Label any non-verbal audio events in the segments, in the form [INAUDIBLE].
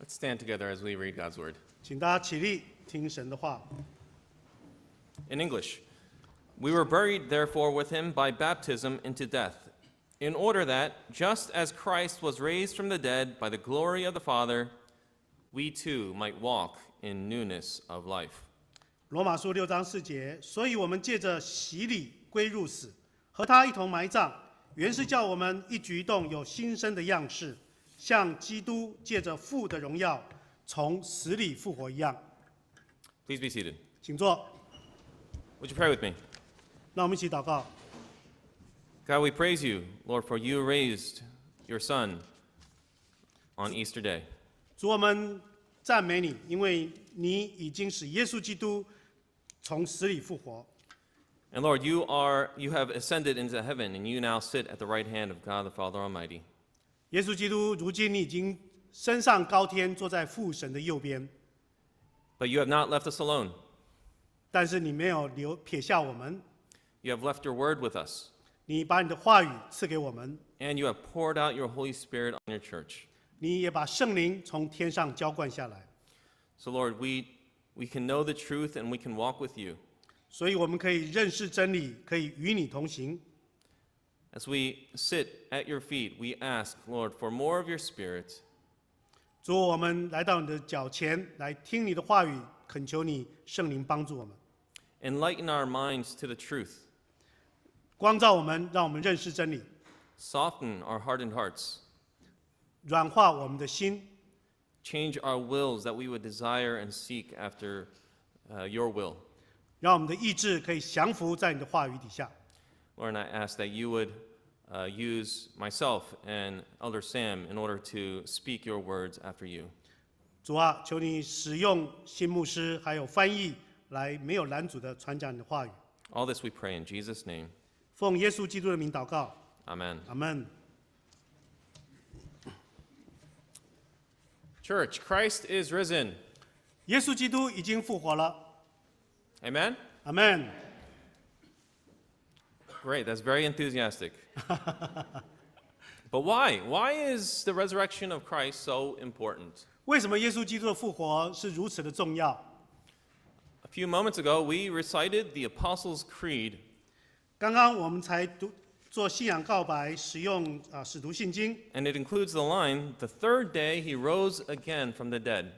Let's stand together as we read God's word. In English, we were buried, therefore, with him by baptism into death, in order that, just as Christ was raised from the dead by the glory of the Father, we too might walk in newness of life. 罗马书六章四节，所以我们借着洗礼归入死，和他一同埋葬，原是叫我们一举一动有新生的样式。像基督借着父的荣耀从死里复活一样。Please be seated. 请坐。Would you pray with me? 让我们一起祷告。God, we praise you, Lord, for you raised your Son on Easter Day. 主，我们赞美你，因为你已经使耶稣基督从死里复活。And Lord, you are you have ascended into heaven, and you now sit at the right hand of God the Father Almighty. But you have not left us alone. 但是你没有留撇下我们。You have left your word with us. 你把你的话语赐给我们。And you have poured out your Holy Spirit on your church. 你也把圣灵从天上浇灌下来。So Lord, we we can know the truth and we can walk with you. 所以我们可以认识真理，可以与你同行。as we sit at your feet, we ask, Lord, for more of your spirit. 主，我们来到你的脚前来听你的话语，恳求你圣灵帮助我们，Enlighten our minds to the truth. 光照我们，让我们认识真理，Soften our hardened hearts. 软化我们的心，Change our wills that we would desire and seek after uh, your will. 让我们的意志可以降服在你的话语底下。Lord, I ask that you would uh, use myself and Elder Sam in order to speak your words after you. 主啊，求你使用新牧师还有翻译来没有拦阻的传讲你的话语。All this we pray in Jesus' name. 奉耶稣基督的名祷告，Amen. Church, Christ is risen. 耶稣基督已经复活了，Amen? Great. that's very enthusiastic. [LAUGHS] but why? Why is the resurrection of Christ so important? A few moments ago, we recited the Apostles' Creed. and it includes the line, the third day he rose again from the dead.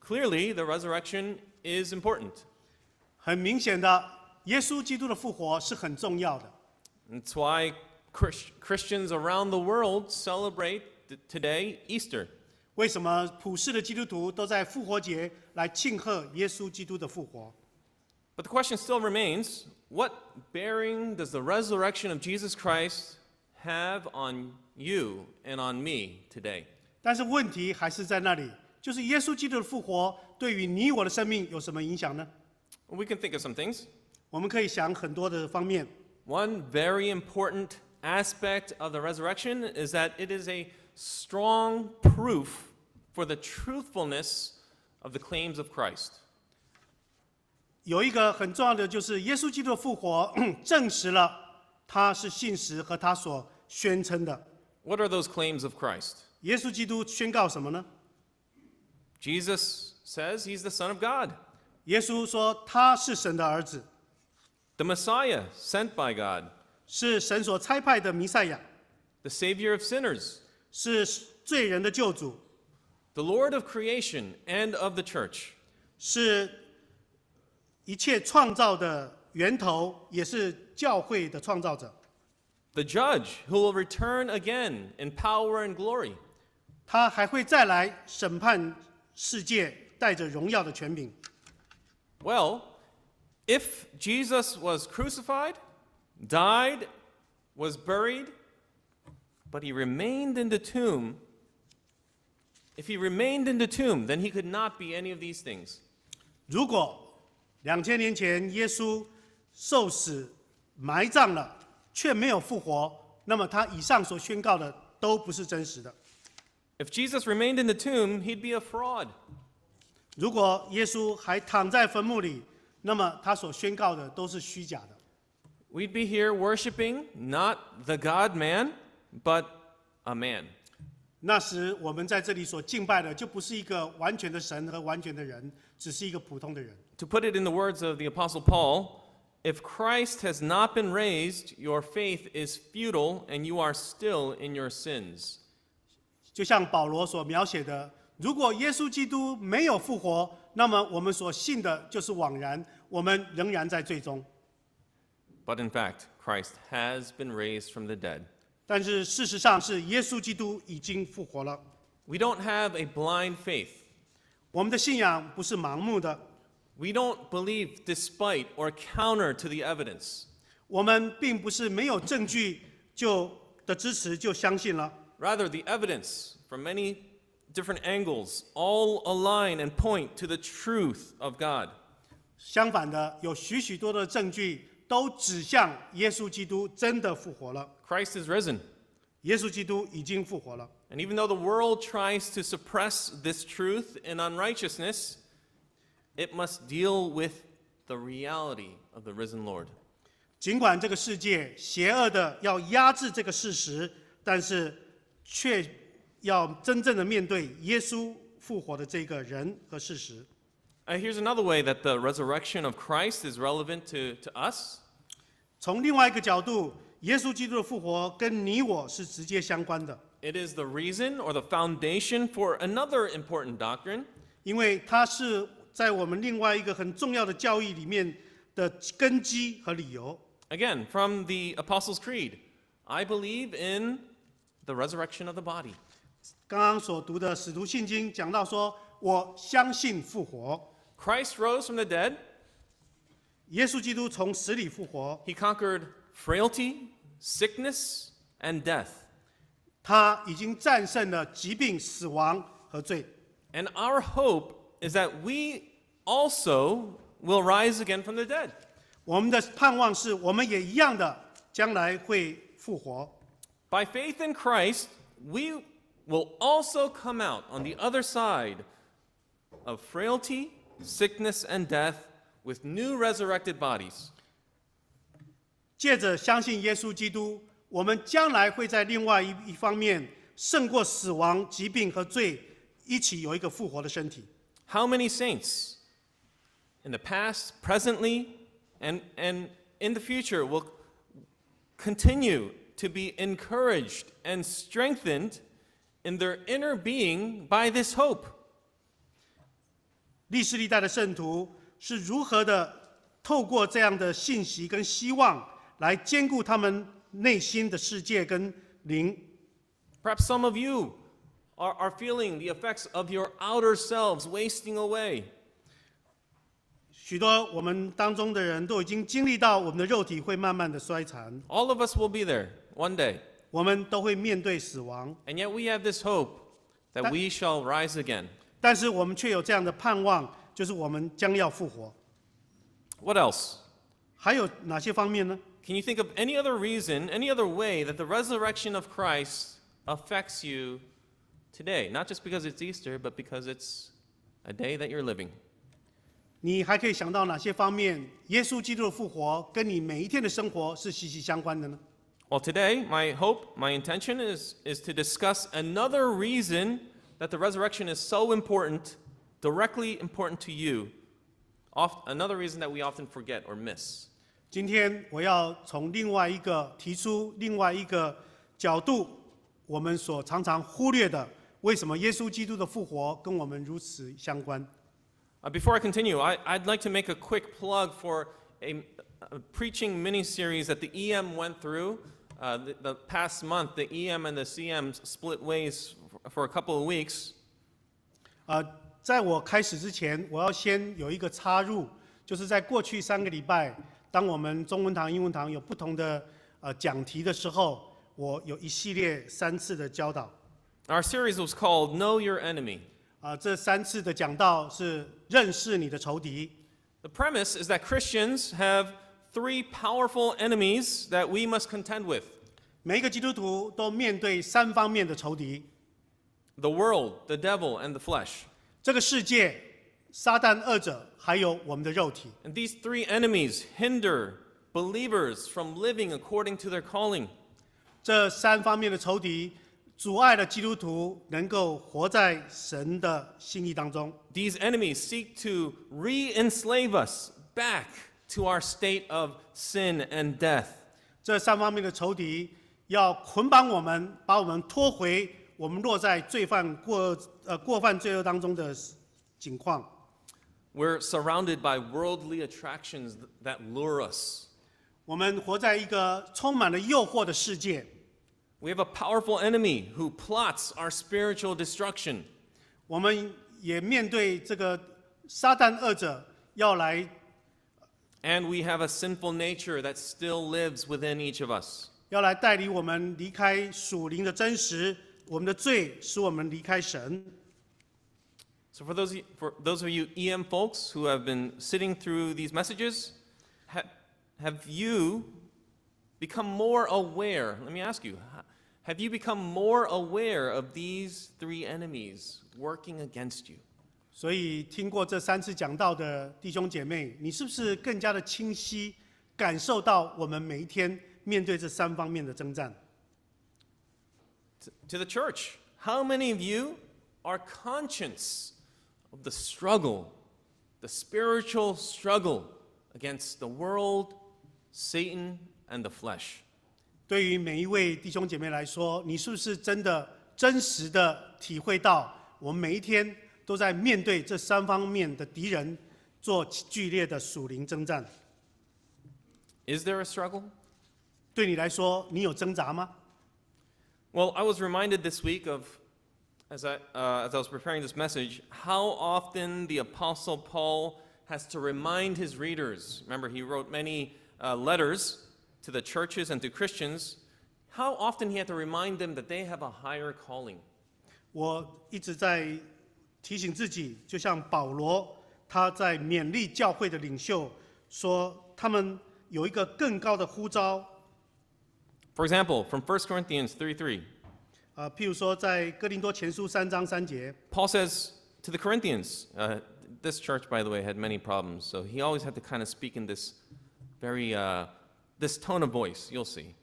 Clearly, the resurrection is important. 很明显的，耶稣基督的复活是很重要的。That's why Christians around the world celebrate today Easter. 为什么普世的基督徒都在复活节来庆贺耶稣基督的复活？But the question still remains: What bearing does the resurrection of Jesus Christ have on you and on me today? 但是问题还是在那里，就是耶稣基督的复活对于你我的生命有什么影响呢？We can think of some things. 我们可以想很多的方面。One very important aspect of the resurrection is that it is a strong proof for the truthfulness of the claims of Christ. 有一个很重要的就是耶稣基督的复活 [CLEARS THROAT] 证实了他是信实和他所宣称的。What are those claims of Christ? 耶稣基督宣告什么呢？Jesus says he's the son of God. 耶稣说他是神的儿子。the Messiah sent by God，是神所差派的弥赛亚，the Savior of sinners，是罪人的救主，the Lord of creation and of the church，是一切创造的源头，也是教会的创造者，the Judge who will return again in power and glory，他还会再来审判世界，带着荣耀的权柄。Well. If Jesus was crucified, died, was buried, but he remained in the tomb, if he remained in the tomb, then he could not be any of these things. 如果两千年前耶稣受死、埋葬了，却没有复活，那么他以上所宣告的都不是真实的。If Jesus remained in the tomb, he'd be a fraud. 如果耶稣还躺在坟墓里，那么他所宣告的都是虚假的。We'd be here worshiping not the God man, but a man. 那时我们在这里所敬拜的，就不是一个完全的神和完全的人，只是一个普通的人。To put it in the words of the Apostle Paul, if Christ has not been raised, your faith is futile and you are still in your sins. 就像保罗所描写的，如果耶稣基督没有复活，那么我们所信的就是枉然，我们仍然在最终。But in fact, Christ has been raised from the dead. 但是事实上是耶稣基督已经复活了。We don't have a blind faith. 我们的信仰不是盲目的。We don't believe despite or counter to the evidence. 我们并不是没有证据就的支持就相信了。Rather, the evidence from many different angles all align and point to the truth of God. 相反的，有许许多的证据都指向耶稣基督真的复活了。Christ is risen. And even though the world tries to suppress this truth in unrighteousness, it must deal with the reality of the risen Lord. 尽管这个世界邪恶的要压制这个事实，但是却要真正的面对耶稣复活的这个人和事实。Here's another way that the resurrection of Christ is relevant to to us. 从另外一个角度，耶稣基督的复活跟你我是直接相关的。It is the reason or the foundation for another important doctrine. 因为它是在我们另外一个很重要的教义里面的根基和理由。Again, from the Apostles' Creed, I believe in the resurrection of the body. 刚刚所读的《使徒信经》讲到说：“我相信复活，Christ rose from the dead。耶稣基督从死里复活。He conquered frailty, sickness, and death。他已经战胜了疾病、死亡和罪。And our hope is that we also will rise again from the dead。我们的盼望是，我们也一样的将来会复活。By faith in Christ, we。” will also come out on the other side of frailty, sickness, and death with new resurrected bodies. 借着相信耶稣基督，我们将来会在另外一一方面胜过死亡、疾病和罪，一起有一个复活的身体。How many saints in the past, presently, and and in the future will continue to be encouraged and strengthened in their inner being by this hope. 历世历代的圣徒是如何的透过这样的信息跟希望来兼顾他们内心的世界跟灵。Perhaps some of you are, are feeling the effects of your outer selves wasting away. 许多我们当中的人都已经经历到我们的肉体会慢慢的衰残。All of us will be there one day. 我们都会面对死亡。And yet we have this hope that we shall rise again. 但是我们却有这样的盼望，就是我们将要复活。What else? 还有哪些方面呢？Can you think of any other reason, any other way that the resurrection of Christ affects you today? Not just because it's Easter, but because it's a day that you're living. 你还可以想到哪些方面，耶稣基督的复活跟你每一天的生活是息息相关的呢？well, today, my hope, my intention is, is to discuss another reason that the resurrection is so important, directly important to you. Oft, another reason that we often forget or miss. 今天我要从另外一个提出另外一个角度，我们所常常忽略的，为什么耶稣基督的复活跟我们如此相关？Uh, before I continue, I, would like to make a quick plug for a, a preaching mini series that the EM went through 呃，the the past month, the EM and the CMs p l i t ways for a couple of weeks. 在我开始之前，我要先有一个插入，就是在过去三个礼拜，当我们中文堂、英文堂有不同的呃讲题的时候，我有一系列三次的教导。Our series was called "Know Your Enemy". 啊，这三次的讲道是认识你的仇敌。The premise is that Christians have three powerful enemies that we must contend with. 每一个基督徒都面对三方面的仇敌 the world, the devil, and the flesh. And these three enemies hinder believers from living according to their calling. These enemies seek to re-enslave us back to our state of sin and death。这三方面的仇敌要捆绑我们，把我们拖回我们落在罪犯过呃过犯罪恶当中的境况。We're surrounded by worldly attractions that lure us。我们活在一个充满了诱惑的世界。We have a powerful enemy who plots our spiritual destruction。我们也面对这个撒旦恶者要来 and we have a sinful nature that still lives within each of us. So for those for those of you EM folks who have been sitting through these messages, have have you become more aware? Let me ask you, have you become more aware of these three enemies working against you? 所以，听过这三次讲道的弟兄姐妹，你是不是更加的清晰感受到我们每一天面对这三方面的征战 t o the church, how many of you are conscious of the struggle, the spiritual struggle against the world, Satan, and the flesh？对于每一位弟兄姐妹来说，你是不是真的、真实的体会到我们每一天？都在面对这三方面的敌人做剧烈的属灵征战。Is there a struggle? 对你来说，你有挣扎吗？Well, I was reminded this week of, as I, uh, as I was preparing this message, how often the Apostle Paul has to remind his readers. Remember, he wrote many uh, letters to the churches and to Christians. How often he had to remind them that they have a higher calling. 我一直在提醒自己，就像保罗，他在勉励教会的领袖，说他们有一个更高的呼召。For example, from First Corinthians three three. 呃，譬如说，在哥林多前书三章三节。Paul says to the Corinthians, "Uh, this church, by the way, had many problems, so he always had to kind of speak in this very uh this tone of voice." You'll see.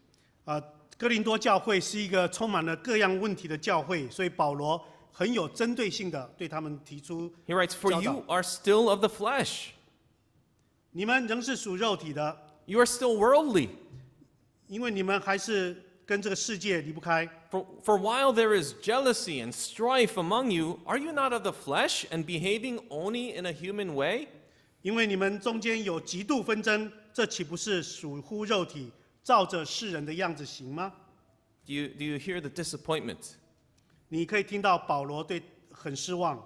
呃，哥林多教会是一个充满了各样问题的教会，所以保罗。He writes, For you are still of the flesh. 你们仍是属肉体的，You are still worldly. 因为你们还是跟这个世界离不开。For, for while there is jealousy and strife among you, are you not of the flesh and behaving only in a human way? 因为你们中间有极度纷争，这岂不是属乎肉体，照着世人的样子行吗？Do you, do you hear the disappointment? 你可以听到保罗对很失望。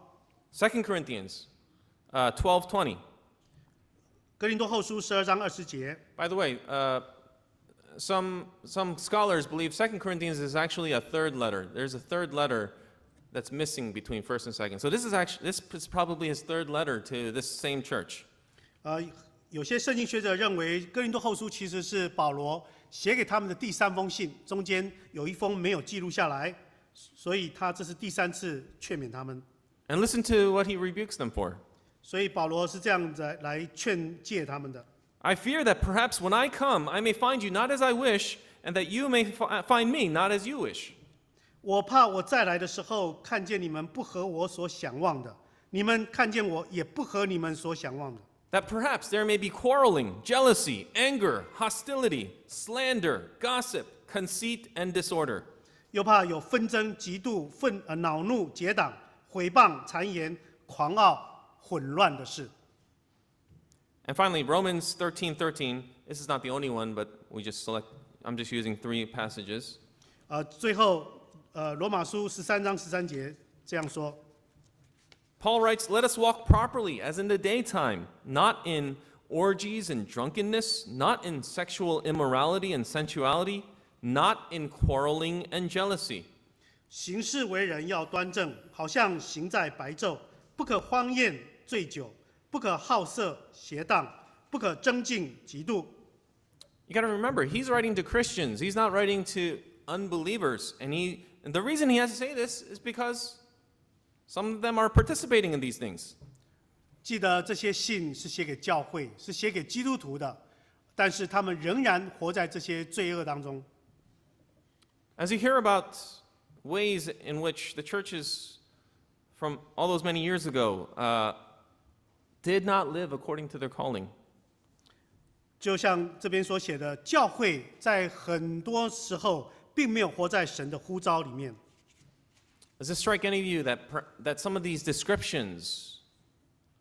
Second Corinthians, uh, twelve twenty. 格林多后书十二章二十节。By the way, uh, some some scholars believe Second Corinthians is actually a third letter. There's a third letter that's missing between first and second. So this is actually this is probably his third letter to this same church. 呃，有些圣经学者认为，哥林多后书其实是保罗写给他们的第三封信，中间有一封没有记录下来。Uh, 所以他这是第三次劝勉他们。And listen to what he rebukes them for. 所以保罗是这样子来劝诫他们的。I fear that perhaps when I come, I may find you not as I wish, and that you may find me not as you wish. 我怕我再来的时候，看见你们不合我所想望的，你们看见我也不合你们所想望的。That perhaps there may be quarreling, jealousy, anger, hostility, slander, gossip, conceit, and disorder. 又怕有纷争、嫉妒、愤呃恼怒、结党、毁谤、谗言、狂傲、混乱的事。And finally, Romans 13:13. This is not the only one, but we just select. I'm just using three passages. 呃，最后，呃，罗马书十三章十三节这样说。Paul writes, Let us walk properly as in the daytime, not in orgies and drunkenness, not in sexual immorality and sensuality, not in quarreling and jealousy. 行事为人要端正，好像行在白昼，不可荒宴醉酒，不可好色邪荡，不可争竞嫉妒。You got to remember, he's writing to Christians. He's not writing to unbelievers. And he and the reason he has to say this is because some of them are participating in these things. 记得这些信是写给教会，是写给基督徒的，但是他们仍然活在这些罪恶当中。as you hear about ways in which the churches from all those many years ago uh, did not live according to their calling. 就像这边所写的，教会在很多时候并没有活在神的呼召里面。Does it strike any of you that that some of these descriptions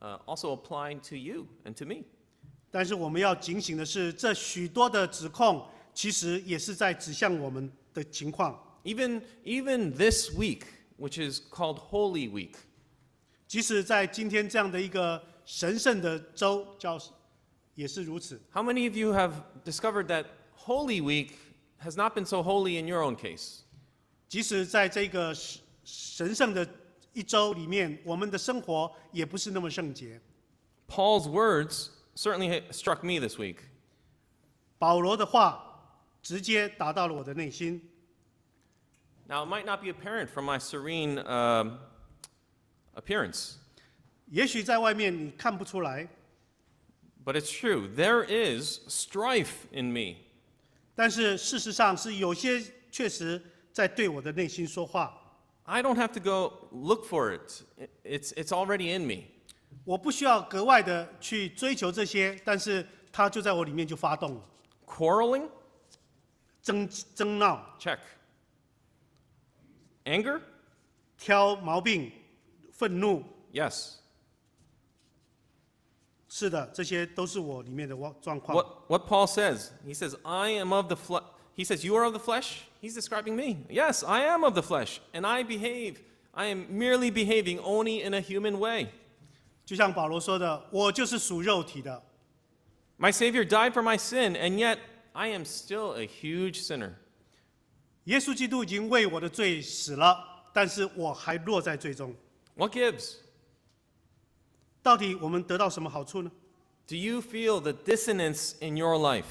uh, also apply to you and to me? 但是我们要警醒的是，这许多的指控其实也是在指向我们。的情况。Even even this week, which is called Holy Week，即使在今天这样的一个神圣的周，叫也是如此。How many of you have discovered that Holy Week has not been so holy in your own case？即使在这个神神圣的一周里面，我们的生活也不是那么圣洁。Paul's words certainly struck me this week. 直接达到了我的内心。Now it might not be apparent from my serene uh, appearance。也许在外面你看不出来。But it's true, there is strife in me。但是事实上是有些确实在对我的内心说话。I don't have to go look for it. It's it's already in me。我不需要格外的去追求这些，但是它就在我里面就发动了。Quarreling? 争争闹 check. Anger? 挑毛病、愤怒 yes. 是的，这些都是我里面的状况。What what Paul says? He says I am of the flesh. He says you are of the flesh. He's describing me. Yes, I am of the flesh, and I behave. I am merely behaving only in a human way. 就像保罗说的，我就是属肉体的。My Savior died for my sin, and yet I am still a huge sinner. 耶稣基督已经为我的罪死了，但是我还落在罪中。What gives? 到底我们得到什么好处呢？Do you feel the dissonance in your life?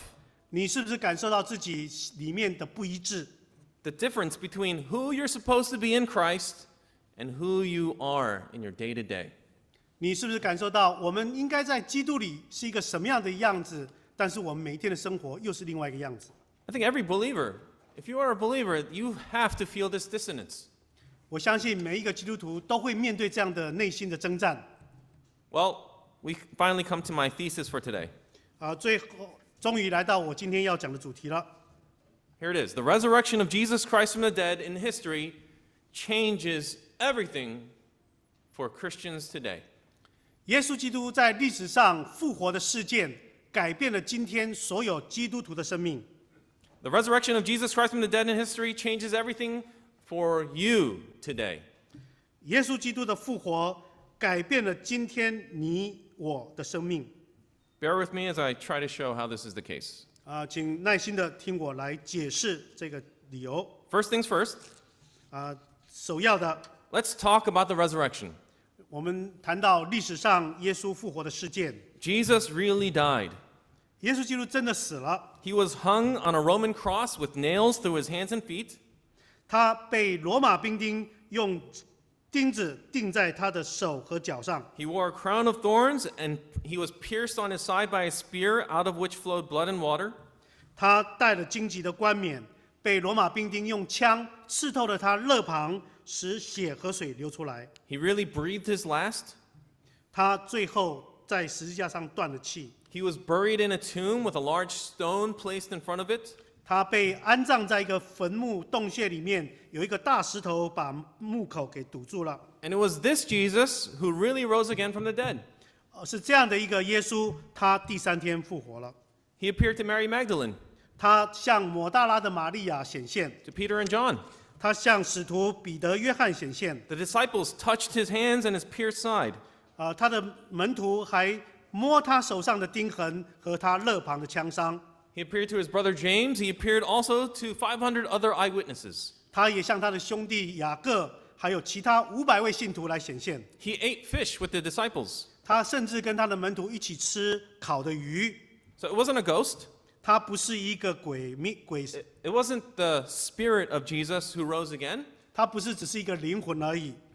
你是不是感受到自己里面的不一致？The difference between who you're supposed to be in Christ and who you are in your day to day. 你是不是感受到我们应该在基督里是一个什么样的样子，但是我们每一天的生活又是另外一个样子。I think every believer, if you are a believer, you have to feel this dissonance. 我相信每一个基督徒都会面对这样的内心的征战。Well, we finally come to my thesis for today. 啊，最后终于来到我今天要讲的主题了。Here it is: the resurrection of Jesus Christ from the dead in history changes everything for Christians today. 耶稣基督在历史上复活的事件。改变了今天所有基督徒的生命。The resurrection of Jesus Christ from the dead in history changes everything for you today. 耶稣基督的复活改变了今天你我的生命。Bear with me as I try to show how this is the case. 啊，请耐心的听我来解释这个理由。First things first. 啊，首要的。Let's talk about the resurrection. 我们谈到历史上耶稣复活的事件。Jesus really died. He was hung on a Roman cross with nails through his hands and feet. He wore a crown of thorns and he was pierced on his side by a spear out of which flowed blood and water. He really breathed his last. 他最后在十字架上断了气。He was buried in a tomb with a large stone placed in front of it. 他被安葬在一个坟墓洞穴里面，有一个大石头把墓口给堵住了。And it was this Jesus who really rose again from the dead. 呃是这样的一个耶稣，他第三天复活了。He appeared to Mary Magdalene, 他向抹大拉的玛利亚显现，to Peter and John. disciples touched his hands and his pierced side. 呃，他的门徒还摸他手上的钉痕和他肋旁的枪伤。He appeared to his brother James. He appeared also to 500 other eyewitnesses. 他也向他的兄弟雅各，还有其他五百位信徒来显现。He ate fish with the disciples. 他甚至跟他的门徒一起吃烤的鱼。So it wasn't a ghost? 它不是一个鬼 meet 鬼？It wasn't the spirit of Jesus who rose again？它不是只是一个灵魂而已？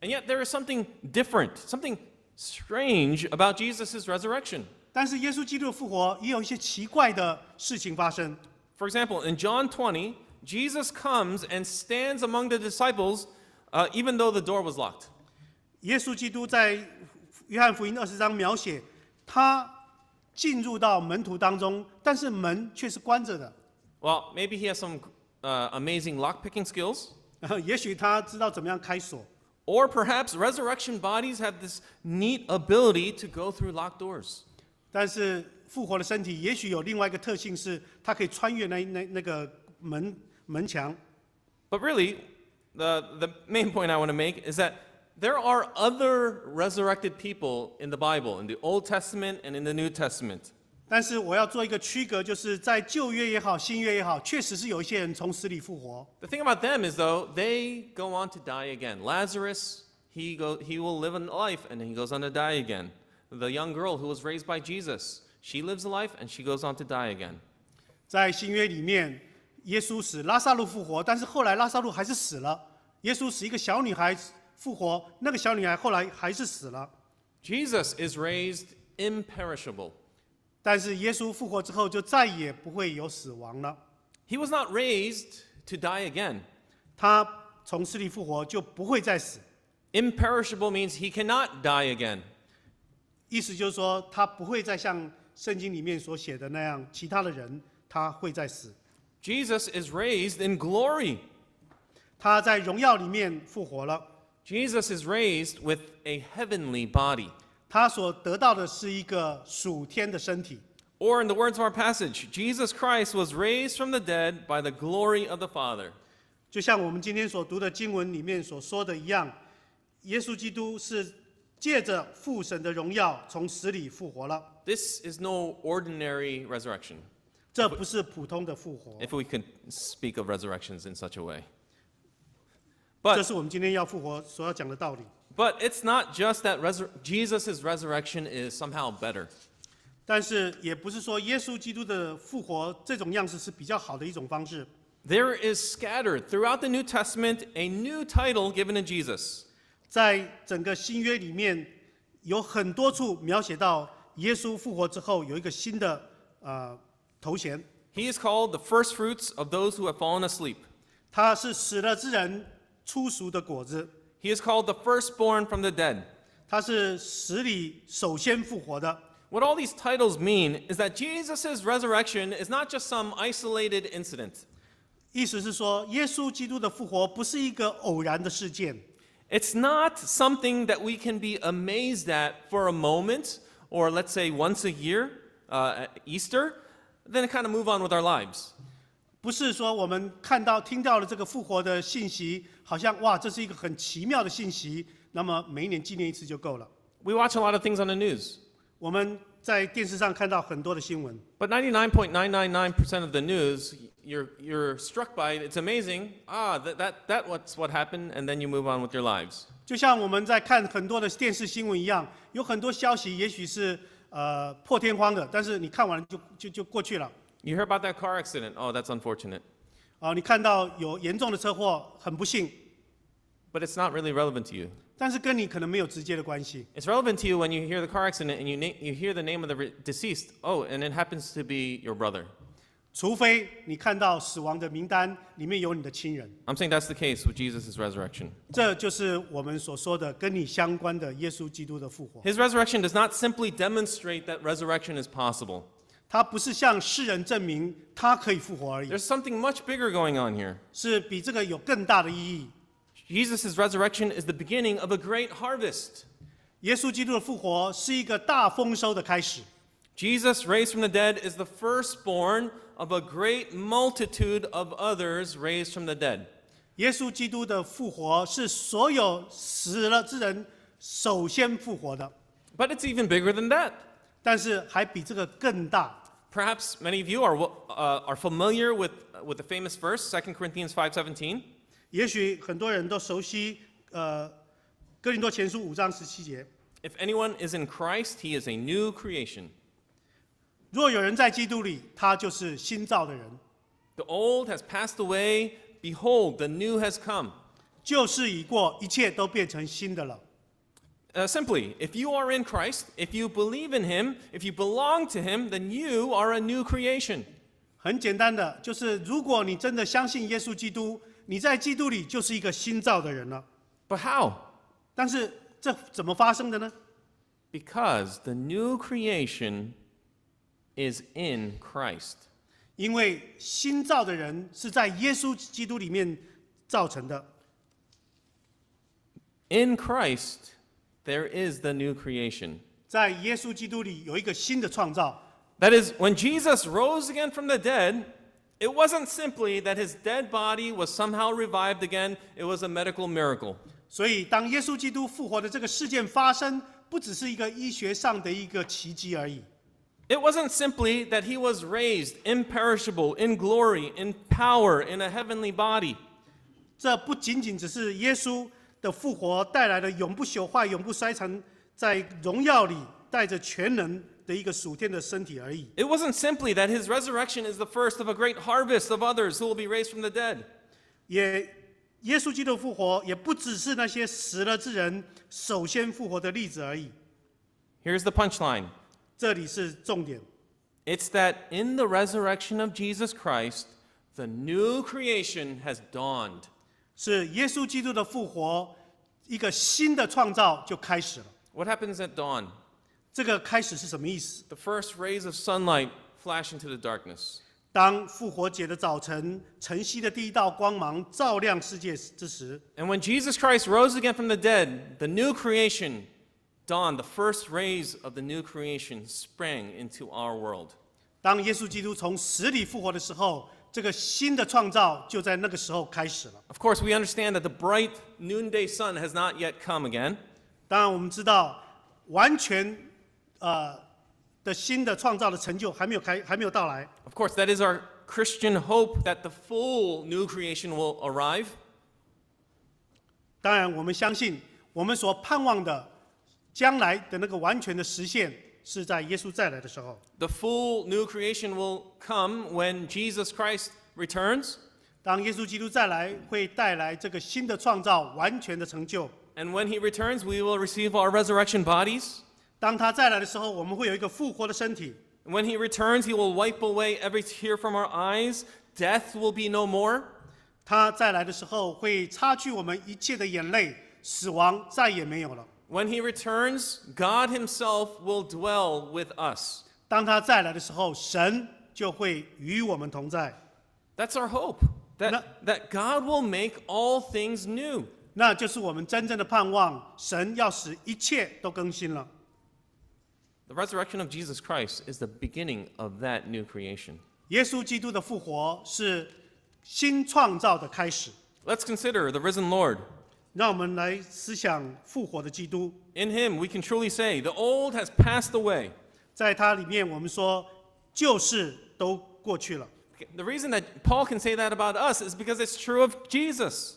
And yet there is something different, something strange about Jesus' resurrection. For example, in John 20, Jesus comes and stands among the disciples, uh, even though the door was locked. 耶稣基督在约翰福音二十章描写，他进入到门徒当中，但是门却是关着的。Well, maybe he has some uh, amazing lockpicking skills. [LAUGHS] 也许他知道怎么样开锁。or perhaps resurrection bodies have this neat ability to go through locked doors. 但是复活的身体也许有另外一个特性是，它可以穿越那那那个门门墙。But really, the the main point I want to make is that there are other resurrected people in the Bible, in the Old Testament and in the New Testament. 但是我要做一个区隔，就是在旧约也好，新约也好，确实是有一些人从死里复活。The thing about them is though they go on to die again. Lazarus he go he will live a life and he goes on to die again. The young girl who was raised by Jesus she lives a life and she goes on to die again. 在新约里面，耶稣使拉萨路复活，但是后来拉萨路还是死了。耶稣使一个小女孩复活，那个小女孩后来还是死了。Jesus is raised imperishable. 但是耶稣复活之后，就再也不会有死亡了。He was not raised to die again。他从死里复活，就不会再死。Imperishable means he cannot die again。意思就是说，他不会再像圣经里面所写的那样，其他的人他会再死。Jesus is raised in glory。他在荣耀里面复活了。Jesus is raised with a heavenly body。他所得到的是一个属天的身体。Or in the words of our passage, Jesus Christ was raised from the dead by the glory of the Father。就像我们今天所读的经文里面所说的一样，耶稣基督是借着父神的荣耀从死里复活了。This is no ordinary resurrection。这不是普通的复活。If we can speak of resurrections in such a way。这是我们今天要复活所要讲的道理。But it's not just that resur- Jesus' resurrection is somehow better. There is scattered throughout the New Testament a new title given to Jesus. 在整个新约里面，有很多处描写到耶稣复活之后有一个新的呃头衔，He is called the first fruits of those who have fallen asleep. 他是死了之人出熟的果子。he is called the firstborn from the dead. What all these titles mean is that Jesus' resurrection is not just some isolated incident. It's not something that we can be amazed at for a moment, or let's say once a year, uh, at Easter, then kind of move on with our lives. 不是说我们看到、听到了这个复活的信息，好像哇，这是一个很奇妙的信息。那么每一年纪念一次就够了。We watch a lot of things on the news. 99.999% of the news you're you're struck by it. It's amazing. Ah, that that that what's what happened and then you move on with your lives. 就像我们在看很多的电视新闻一样，有很多消息也许是呃破天荒的，但是你看完就就就过去了。You hear about that car accident? Oh, that's unfortunate. 啊、呃，你看到有严重的车祸，很不幸。But it's not really relevant to you. 但是跟你可能没有直接的关系。It's relevant to you when you hear the car accident and you na- you hear the name of the deceased. Oh, and it happens to be your brother. 除非你看到死亡的名单里面有你的亲人，I'm saying that's the case with Jesus' resurrection. 这就是我们所说的跟你相关的耶稣基督的复活。His resurrection does not simply demonstrate that resurrection is possible. 他不是向世人证明他可以复活而已，There's something much bigger going on here. 是比这个有更大的意义。Jesus' resurrection is the beginning of a great harvest. raised from the dead, is the firstborn of a great multitude of others raised from the dead. it's even bigger than that. 但是还比这个更大。perhaps many of you are, uh, are familiar with, with the famous verse, 2 Corinthians 5.17. If anyone is in Christ, he is a new creation. the old has passed away. Behold, the new has come. 旧事已过，一切都变成新的了。uh, simply, if you are in Christ, if you believe in Him, if you belong to Him, then you are a new creation. 很简单的，就是如果你真的相信耶稣基督，你在基督里就是一个新造的人了。But how? 但是这怎么发生的呢？Because the new creation is in Christ. 因为新造的人是在耶稣基督里面造成的。In Christ there is the new creation. That is, when Jesus rose again from the dead, it wasn't simply that his dead body was somehow revived again, it was a medical miracle. 所以，当耶稣基督复活的这个事件发生，不只是一个医学上的一个奇迹而已。It wasn't simply that he was raised imperishable, in glory, in power, in a heavenly body. 这不仅仅只是耶稣的复活带来了永不朽坏、永不衰残，在荣耀里带着全能的一个属天的身体而已。It wasn't simply that his resurrection is the first of a great harvest of others who will be raised from the dead。也，耶稣基督复活也不只是那些死了之人首先复活的例子而已。Here's the punchline。这里是重点。It's that in the resurrection of Jesus Christ, the new creation has dawned. 是耶稣基督的复活，一个新的创造就开始了。What happens at dawn? 这个开始是什么意思？The first rays of sunlight flash into the darkness. 当复活节的早晨，晨曦的第一道光芒照亮世界之时。And when Jesus Christ rose again from the dead, the new creation dawn, the first rays of the new creation sprang into our world. 当耶稣基督从死里复活的时候。这个新的创造就在那个时候开始了。Of course, we understand that the bright noonday sun has not yet come again。当然我们知道，完全，呃，的新的创造的成就还没有开，还没有到来。Of course, that is our Christian hope that the full new creation will arrive。当然我们相信，我们所盼望的将来的那个完全的实现。是在耶稣再来的时候。The full new creation will come when Jesus Christ returns. 当耶稣基督再来会带来这个新的创造，完全的成就。And when he returns, we will receive our resurrection bodies. 当他再来的时候，我们会有一个复活的身体。When he returns, he will wipe away every tear from our eyes. Death will be no more. 他再来的时候，会擦去我们一切的眼泪，死亡再也没有了。when he returns, God himself will dwell with us. That's our hope. That, 那 that God will make all things new. 那就是我们真正的盼望，神要使一切都更新了。The resurrection of Jesus Christ is the beginning of that new creation. 耶稣基督的复活是新创造的开始。Let's consider the risen Lord. In Him we can truly say, the old has passed away. 在他里面，我们说旧事都过去了。The reason that Paul can say that about us is because it's true of Jesus.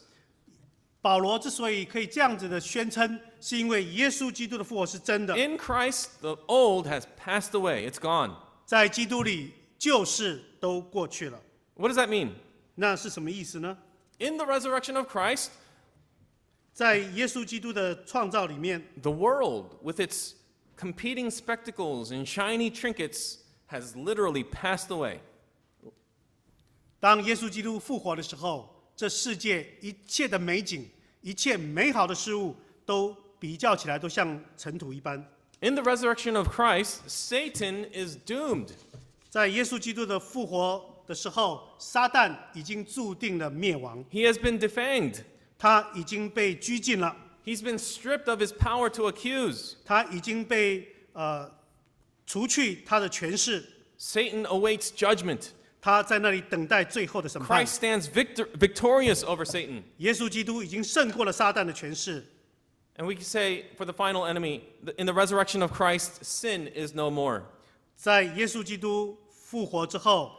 保罗之所以可以这样子的宣称，是因为耶稣基督的复活是真的。In Christ, the old has passed away; it's gone. 在基督里，旧事都过去了。What does that mean? 那是什么意思呢？In the resurrection of Christ. 在耶稣基督的创造里面，The world with its competing spectacles and shiny trinkets has literally passed away。当耶稣基督复活的时候，这世界一切的美景、一切美好的事物，都比较起来都像尘土一般。In the resurrection of Christ, Satan is doomed。在耶稣基督的复活的时候，撒旦已经注定了灭亡。He has been defanged。他已经被拘禁了，He's been stripped of his power to accuse. 他已经被呃除去他的权势，Satan awaits judgment. 他在那里等待最后的审判。Christ stands victor- victorious over Satan. 耶稣基督已经胜过了撒旦的权势。And we can say for the final enemy, in the resurrection of Christ, sin is no more. 在耶稣基督复活之后，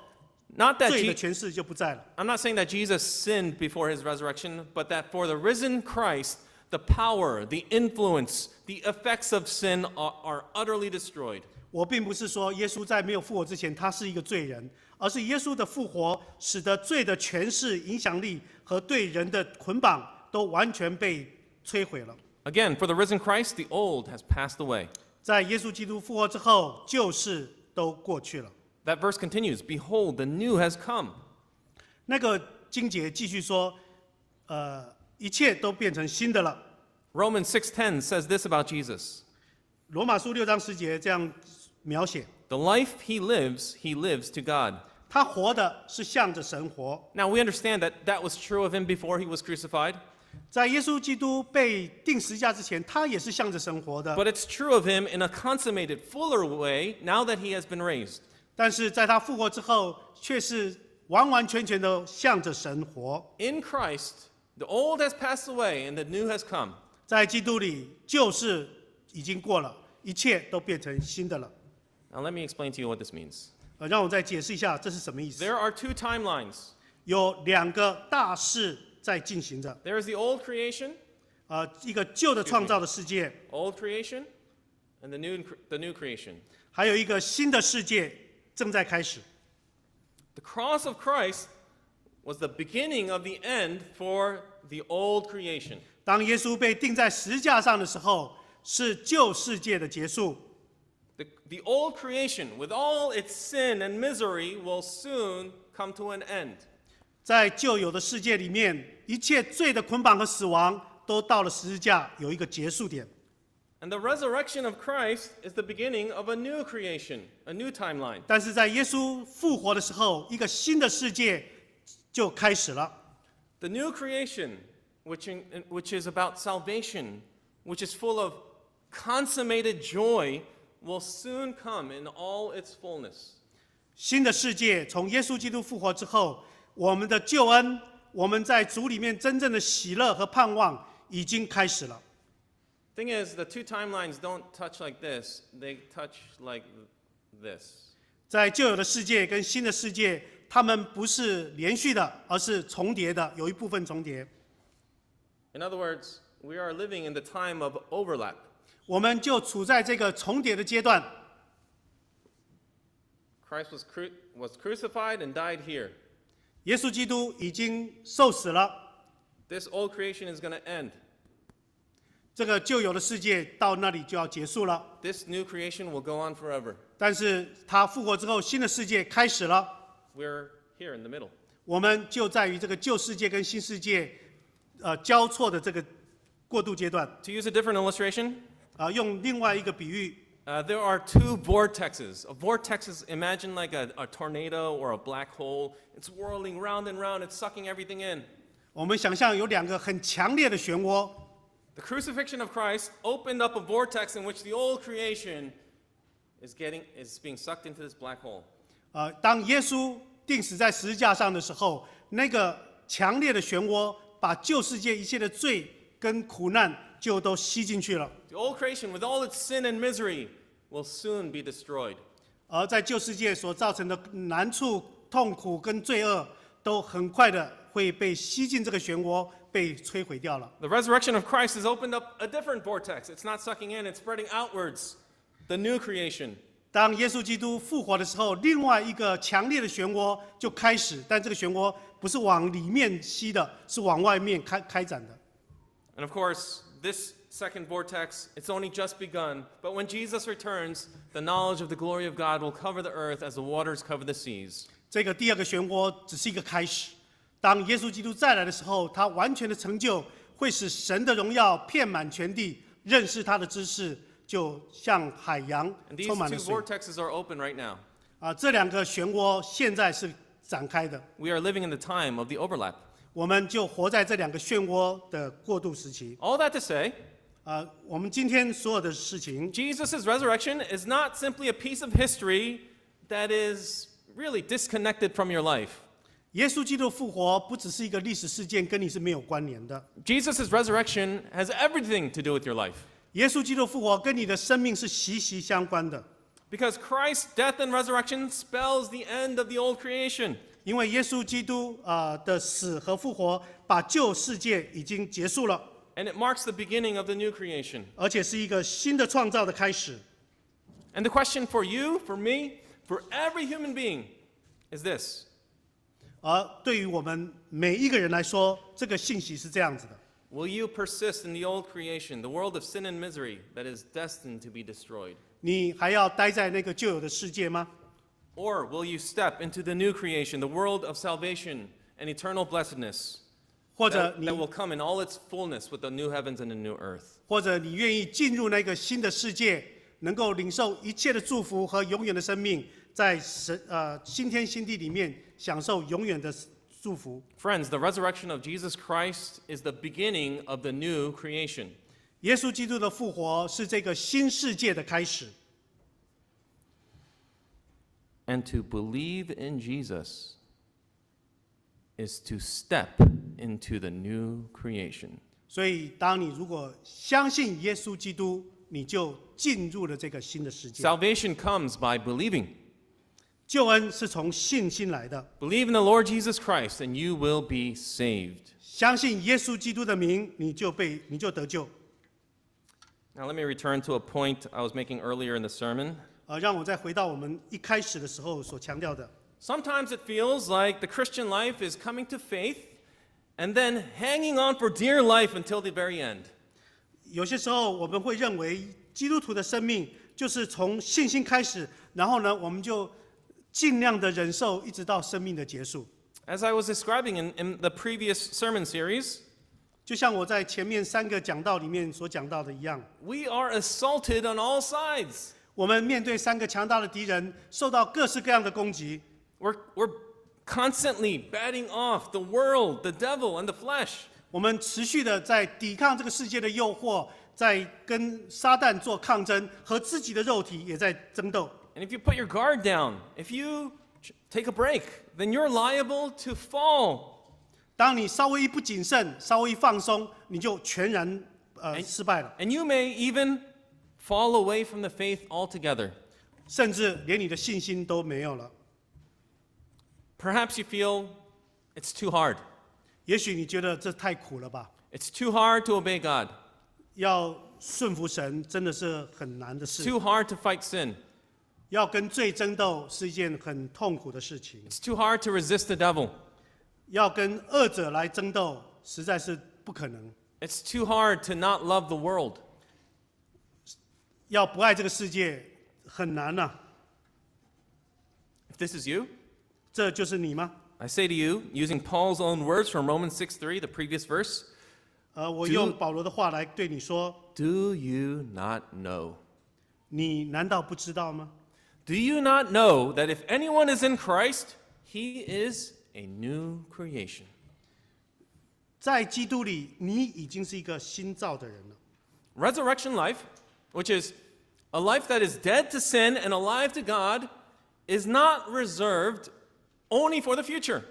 not that 罪的 Je- i am not saying that Jesus sinned before his resurrection, but that for the risen Christ, the power, the influence, the effects of sin are, are utterly destroyed. 我并不是说耶稣在没有复活之前他是一个罪人，而是耶稣的复活使得罪的权势、影响力和对人的捆绑都完全被摧毁了。Again, for the risen Christ, the old has passed away. 在耶稣基督复活之后，旧事都过去了。that verse continues, Behold, the new has come. Romans 6:10 says this about Jesus. the life he lives, he lives to God. Now we understand that that was true of him before he was crucified, 在耶稣基督被钉十字架之前，他也是向着神活的。but it's true of him in a consummated, fuller way now that he has been raised. 但是在他复活之后，却是完完全全的向着神活。In Christ, the old has passed away and the new has come。在基督里，旧事已经过了，一切都变成新的了。Now let me explain to you what this means。呃，让我再解释一下这是什么意思。There are two timelines。有两个大事在进行着。There is the old creation。呃，一个旧的创造的世界。Old creation and the new the new creation。还有一个新的世界。正在开始。The cross of Christ was the beginning of the end for the old creation. 当耶稣被钉在十字架上的时候，是旧世界的结束。The the old creation, with all its sin and misery, will soon come to an end. 在旧有的世界里面，一切罪的捆绑和死亡，都到了十字架，有一个结束点。And the resurrection of Christ is the beginning of a new creation, a new timeline. 但是在耶稣复活的时候，一个新的世界就开始了。The new creation, which in, which is about salvation, which is full of consummated joy, will soon come in all its fullness. 新的世界从耶稣基督复活之后，我们的救恩，我们在主里面真正的喜乐和盼望已经开始了。Thing is, the two timelines don't touch like this, they touch like this. 在旧有的世界跟新的世界，它们不是连续的，而是重叠的，有一部分重叠。In other words, we are living in the time of overlap. 我们就处在这个重叠的阶段。Christ was cru was crucified and died here. 耶稣基督已经受死了。This old creation is going to end. 这个旧有的世界到那里就要结束了。This new creation will go on forever。但是他复活之后，新的世界开始了。We're here in the middle。我们就在于这个旧世界跟新世界，呃，交错的这个过渡阶段。To use a different illustration，啊，用另外一个比喻。There are two v o r t e x e s A vortex is imagine like a a tornado or a black hole。It's whirling round and round。It's sucking everything in。我们想象有两个很强烈的漩涡。The crucifixion of Christ opened up a vortex in which the old creation is getting is being sucked into this black hole. 呃，当耶稣钉死在十字架上的时候，那个强烈的漩涡把旧世界一切的罪跟苦难就都吸进去了。The old creation, with all its sin and misery, will soon be destroyed. 而在旧世界所造成的难处、痛苦跟罪恶，都很快的会被吸进这个漩涡。被摧毁掉了。The resurrection of Christ has opened up a different vortex. It's not sucking in, it's spreading outwards. The new creation. 当耶稣基督复活的时候，另外一个强烈的漩涡就开始，但这个漩涡不是往里面吸的，是往外面开开展的。And of course, this second vortex, it's only just begun. But when Jesus returns, the knowledge of the glory of God will cover the earth as the waters cover the seas. 这个第二个漩涡只是一个开始。当耶稣基督再来的时候，他完全的成就会使神的荣耀遍满全地，认识他的知识就像海洋充满了水。啊，这两个漩涡现在是展开的。We are living in the time of the overlap. that to say. resurrection is not simply a piece of history that is really disconnected from your life. Jesus' resurrection has everything to do with your life. Because Christ's death and resurrection spells the end of the old creation. 因为耶稣基督啊的死和复活，把旧世界已经结束了。And it marks the beginning of the new creation. 而且是一个新的创造的开始。And the question for you, for me, for every human being is this. 而对于我们每一个人来说，这个信息是这样子的：你还要待在那个旧有的世界吗？或者你愿意进入那个新的世界，能够领受一切的祝福和永远的生命，在神呃新天新地里面？享受永远的祝福。Friends, the resurrection of Jesus Christ is the beginning of the new creation. 耶稣基督的复活是这个新世界的开始。And to believe in Jesus is to step into the new creation. 所以，当你如果相信耶稣基督，你就进入了这个新的世界。Salvation comes by believing. 救恩是从信心来的。Believe in the Lord Jesus Christ, and you will be saved. Now let me return to a point I was making earlier in the sermon. Sometimes it feels like the Christian life is coming to faith and then hanging on for dear life until the very end. 有些时候我们会认为基督徒的生命就是从信心开始，然后呢，我们就尽量的忍受，一直到生命的结束。As I was describing in in the previous sermon series，就像我在前面三个讲道里面所讲到的一样。We are assaulted on all sides。我们面对三个强大的敌人，受到各式各样的攻击。We're we're constantly b a t t i n g off the world, the devil, and the flesh。我们持续的在抵抗这个世界的诱惑，在跟撒旦做抗争，和自己的肉体也在争斗。And if you put your guard down, if you take a break, then you're liable to fall. And you may even fall away from the faith altogether. 甚至连你的信心都没有了。Perhaps you feel it's too hard. 也许你觉得这太苦了吧？It's too hard to obey God. 要顺服神真的是很难的事。Too hard to fight sin. 要跟罪争斗是一件很痛苦的事情。It's too hard to resist the devil。要跟恶者来争斗，实在是不可能。It's too hard to not love the world。要不爱这个世界，很难呐。If this is you，这就是你吗？I say to you，using Paul's own words from Romans 6:3，the previous verse。呃，我用保罗的话来对你说。Do you not know？你难道不知道吗？Do you not know that if anyone is in Christ, he is a new creation? 在基督里，你已经是一个新造的人了。Resurrection life, which is a life that is dead to sin and alive to God, is not reserved only for the future.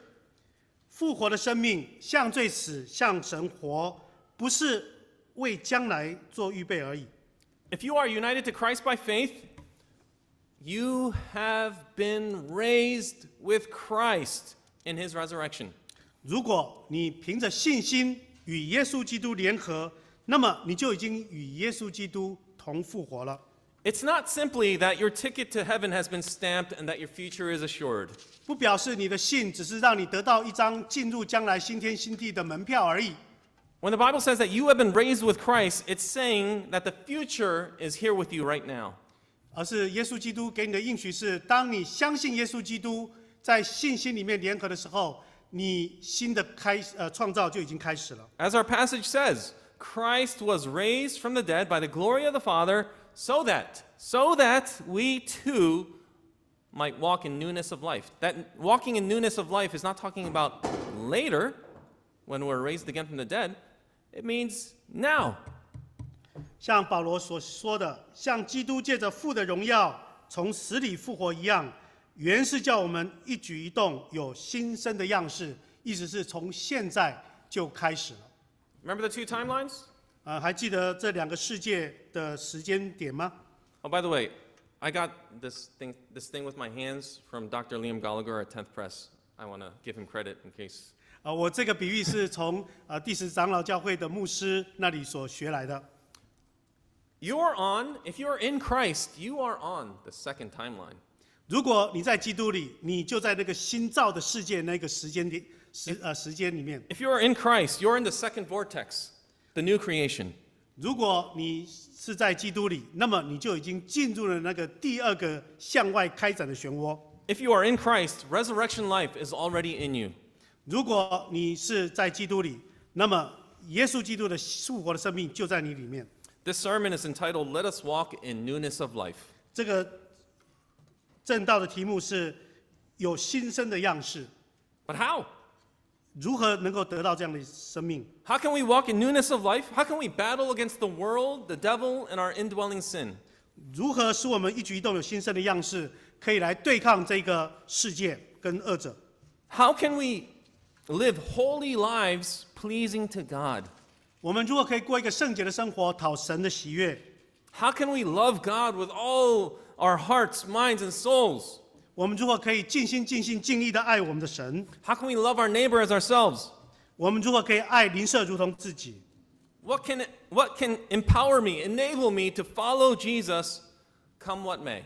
复活的生命向罪死，向神活，不是为将来做预备而已。If you are united to Christ by faith, you have been raised with Christ in his resurrection. 如果你凭着信心与耶稣基督联合，那么你就已经与耶稣基督同复活了。It's not simply that your ticket to heaven has been stamped and that your future is assured. When the Bible says that you have been raised with Christ, it's saying that the future is here with you right now. 而是耶稣基督给你的应许是：当你相信耶稣基督，在信心里面联合的时候，你新的开呃创造就已经开始了。As our passage says, Christ was raised from the dead by the glory of the Father, so that so that we too might walk in newness of life. That walking in newness of life is not talking about later when we're raised again from the dead. It means now. 像保罗所说的，像基督借着父的荣耀从死里复活一样，原是叫我们一举一动有新生的样式。意思是从现在就开始了。Remember the two timelines？啊，还记得这两个世界的时间点吗？Oh, by the way, I got this thing this thing with my hands from Dr. Liam Gallagher at 10th Press. I want to give him credit in case. 啊，我这个比喻是从啊第十长老教会的牧师那里所学来的。You are on. If you are in Christ, you are on the second timeline. 如果你在基督里，你就在那个新造的世界那个时间点时呃时间里面。If you are in Christ, you are in the second vortex, the new creation. 如果你是在基督里，那么你就已经进入了那个第二个向外开展的漩涡。If you are in Christ, resurrection life is already in you. 如果你是在基督里，那么耶稣基督的复活的生命就在你里面。This sermon is entitled "Let Us Walk in Newness of Life." But how? How can we walk in newness of life? How can we battle against the world, the devil, and our indwelling sin? 如何使我们一举一动有新生的样式，可以来对抗这个世界跟恶者？How can we live holy lives pleasing to God? How can we love God with all our hearts, minds, and souls? 我们如何可以尽心、尽心、尽力的爱我们的神？How can we love our neighbor as ourselves? How can what can empower me, enable me to follow Jesus, come what may?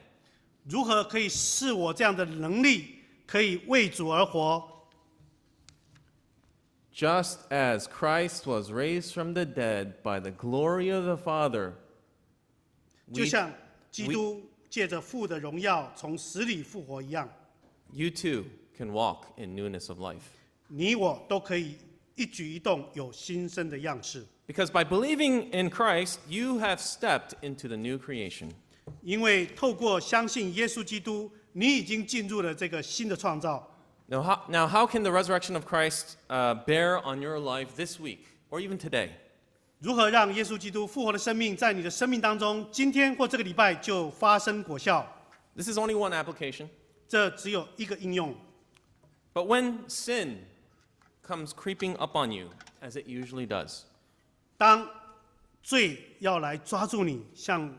just as Christ was raised from the dead by the glory of the Father. you too can walk in newness of life. Because by believing in Christ, you have stepped into the new creation. 因为透过相信耶稣基督，你已经进入了这个新的创造。now, how, now how can the resurrection of Christ uh, bear on your life this week or even today? 如何让耶稣基督复活的生命在你的生命当中，今天或这个礼拜就发生果效？This is only one application. 这只有一个应用。But when sin comes creeping up on you, as it usually does, 当罪要来抓住你，像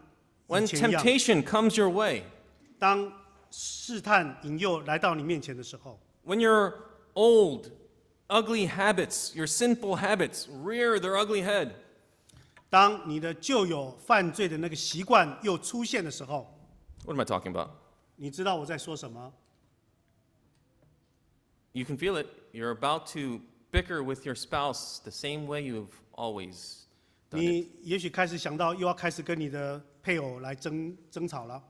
when temptation comes your way, 当试探引诱来到你面前的时候，when your old, ugly habits, your sinful habits rear their ugly head. 当你的旧有犯罪的那个习惯又出现的时候，What am I talking about？你知道我在说什么？You can feel it. You're about to bicker with your spouse the same way you've always done 你也许开始想到又要开始跟你的配偶来争争吵了。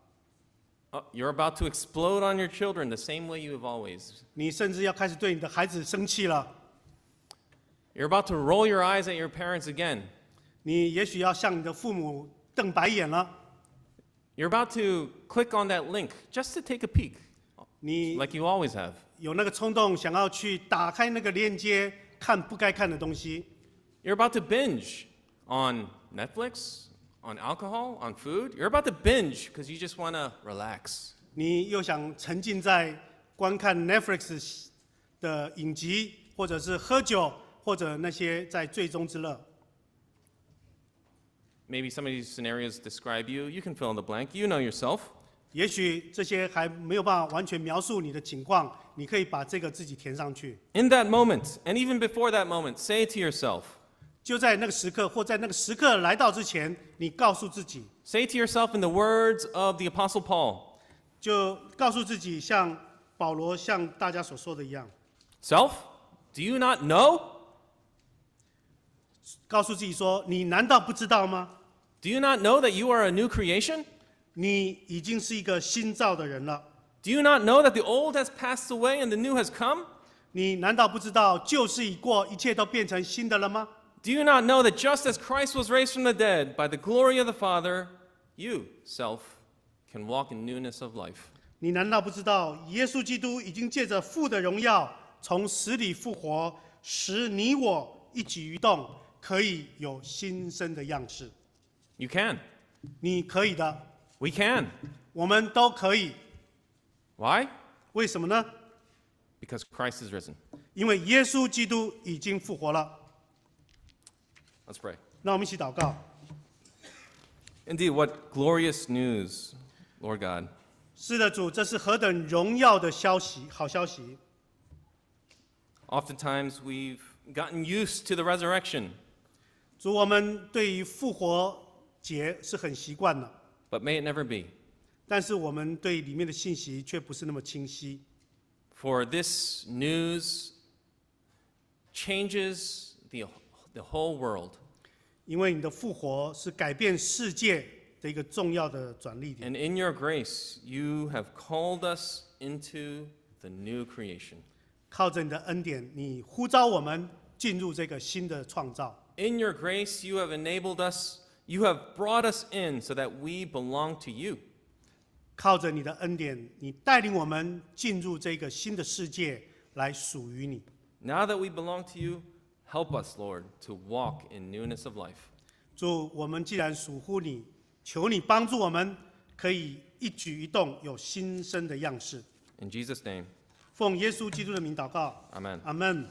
uh, you're about to explode on your children the same way you have always. you are about to roll your eyes at your parents again. you are about to click on that link just to take a peek, like you always have. you are about to binge on Netflix, on alcohol, on food. You're about to binge because you just want to relax. 你又想沉浸在观看 Netflix some of these scenarios describe you. You can fill in the blank. You know yourself. 也许这些还没有办法完全描述你的情况，你可以把这个自己填上去。In that moment, and even before that moment, say to yourself. 就在那个时刻，或在那个时刻来到之前，你告诉自己，Say to yourself in the words of the Apostle Paul do you not know? you not know that you are a new creation? Do you not know that the old has passed away and the new has come? Do you not know that just as Christ was raised from the dead by the glory of the Father, you, self, can walk in newness of life? 你难道不知道，耶稣基督已经借着父的荣耀从死里复活，使你我一举一动可以有新生的样式？You can. 你可以的，We can. 我们都可以。Why? Because Christ is risen. Let's pray. Indeed, what glorious news, Lord God. Oftentimes, we we've gotten used to the resurrection, But may it never be. 但是我们对里面的信息却不是那么清晰。For this news changes the the whole world. And in your grace, you have called us into the new creation. 靠着你的恩典，你呼召我们进入这个新的创造。In your grace, you have enabled us. You have brought us in so that we belong to you. that we belong to you. 主，我们既然属乎你，求你帮助我们，可以一举一动有新生的样式。奉耶稣基督的名祷告。阿门。阿门。